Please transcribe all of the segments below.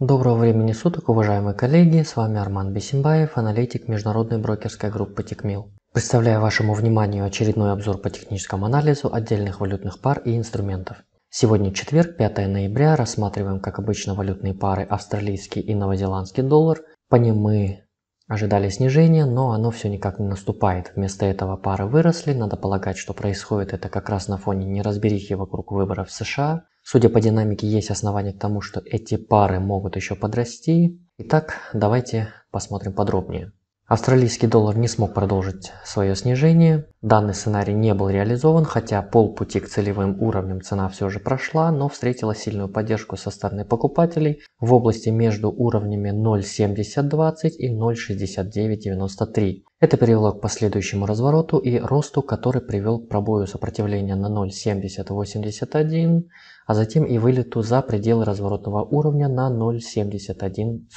Доброго времени суток, уважаемые коллеги, с вами Арман Бесимбаев, аналитик международной брокерской группы Тикмил. Представляю вашему вниманию очередной обзор по техническому анализу отдельных валютных пар и инструментов. Сегодня четверг, 5 ноября, рассматриваем, как обычно, валютные пары австралийский и новозеландский доллар. По ним мы ожидали снижения, но оно все никак не наступает. Вместо этого пары выросли, надо полагать, что происходит это как раз на фоне неразберихи вокруг выборов в США – Судя по динамике, есть основания к тому, что эти пары могут еще подрасти. Итак, давайте посмотрим подробнее. Австралийский доллар не смог продолжить свое снижение. Данный сценарий не был реализован, хотя полпути к целевым уровням цена все же прошла, но встретила сильную поддержку со стороны покупателей в области между уровнями 0.7020 и 0.6993. Это привело к последующему развороту и росту, который привел к пробою сопротивления на 0.7081, а затем и вылету за пределы разворотного уровня на 0.7145.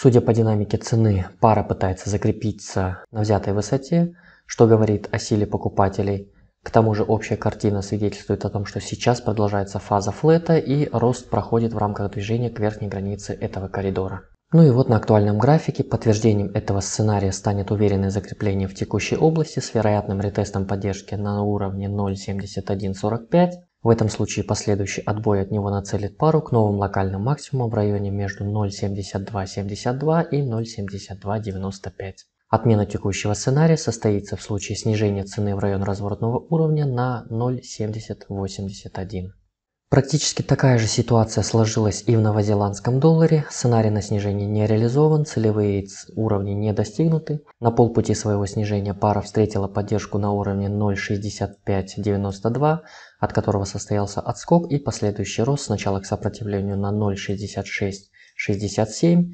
Судя по динамике цены, пара пытается закрепиться на взятой высоте, что говорит о силе покупателей. К тому же общая картина свидетельствует о том, что сейчас продолжается фаза флета и рост проходит в рамках движения к верхней границе этого коридора. Ну и вот на актуальном графике подтверждением этого сценария станет уверенное закрепление в текущей области с вероятным ретестом поддержки на уровне 0.7145 в этом случае последующий отбой от него нацелит пару к новым локальным максимумам в районе между 0.7272 и 0.7295. Отмена текущего сценария состоится в случае снижения цены в район разворотного уровня на 0.7081. Практически такая же ситуация сложилась и в новозеландском долларе, сценарий на снижение не реализован, целевые уровни не достигнуты. На полпути своего снижения пара встретила поддержку на уровне 0.6592, от которого состоялся отскок и последующий рост сначала к сопротивлению на 0.6667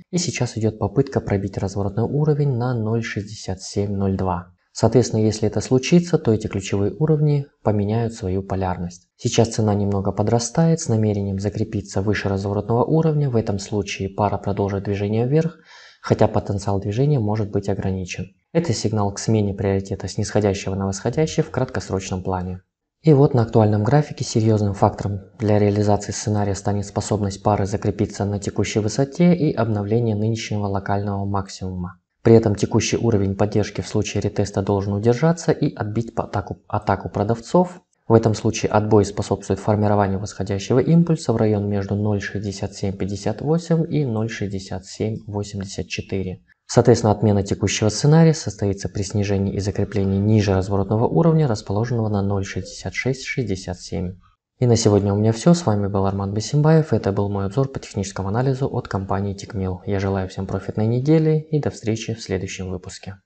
и сейчас идет попытка пробить разворотный уровень на 0.6702. Соответственно, если это случится, то эти ключевые уровни поменяют свою полярность. Сейчас цена немного подрастает с намерением закрепиться выше разворотного уровня. В этом случае пара продолжит движение вверх, хотя потенциал движения может быть ограничен. Это сигнал к смене приоритета с нисходящего на восходящий в краткосрочном плане. И вот на актуальном графике серьезным фактором для реализации сценария станет способность пары закрепиться на текущей высоте и обновление нынешнего локального максимума. При этом текущий уровень поддержки в случае ретеста должен удержаться и отбить атаку, атаку продавцов. В этом случае отбой способствует формированию восходящего импульса в район между 0.6758 и 0.6784. Соответственно, отмена текущего сценария состоится при снижении и закреплении ниже разворотного уровня, расположенного на 0.6667. И на сегодня у меня все. С вами был Арман Бесимбаев. Это был мой обзор по техническому анализу от компании Tickmill. Я желаю всем профитной недели и до встречи в следующем выпуске.